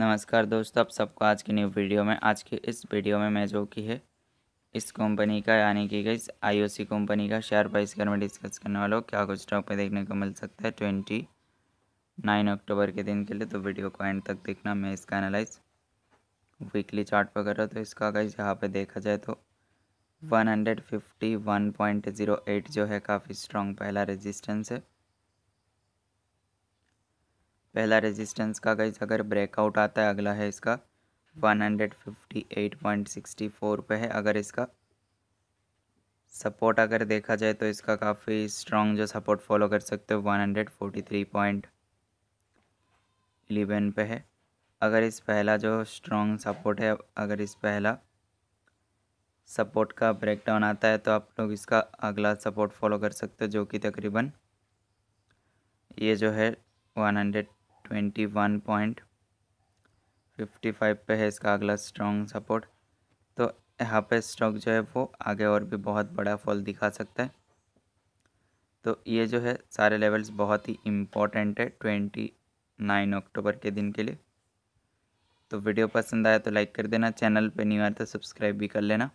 नमस्कार दोस्तों आप सबको आज की न्यू वीडियो में आज की इस वीडियो में मैं जो की है इस कंपनी का यानी कि इस आईओसी कंपनी का शेयर प्राइस कर मैं डिस्कस करने वाला हूँ क्या कुछ स्टॉक में देखने को मिल सकता है ट्वेंटी नाइन अक्टूबर के दिन के लिए तो वीडियो को एंड तक देखना मैं इसका एनालाइज वीकली चार्ट पर कर रहा हूँ तो इसका गाइज यहाँ पर देखा जाए तो one hundred fifty one point zero eight जो है काफ़ी स्ट्रॉन्ग पहला रजिस्टेंस है पहला रेजिस्टेंस का गाइज अगर ब्रेकआउट आता है अगला है इसका 158.64 पे है अगर इसका सपोर्ट अगर देखा जाए तो इसका काफ़ी स्ट्रॉन्ग जो सपोर्ट फॉलो कर सकते हो 143.11 पे है अगर इस पहला जो स्ट्रॉन्ग सपोर्ट है अगर इस पहला सपोर्ट का ब्रेकडाउन आता है तो आप लोग इसका अगला सपोर्ट फॉलो कर सकते हो जो कि तकरीबन ये जो है one hundred twenty one point fifty five पर है इसका अगला स्ट्रॉन्ग सपोर्ट तो यहाँ पे स्टॉक जो है वो आगे और भी बहुत बड़ा फॉल दिखा सकता है तो ये जो है सारे लेवल्स बहुत ही इम्पॉर्टेंट है ट्वेंटी नाइन अक्टूबर के दिन के लिए तो वीडियो पसंद आया तो लाइक कर देना चैनल पे न्यू आया तो सब्सक्राइब भी कर लेना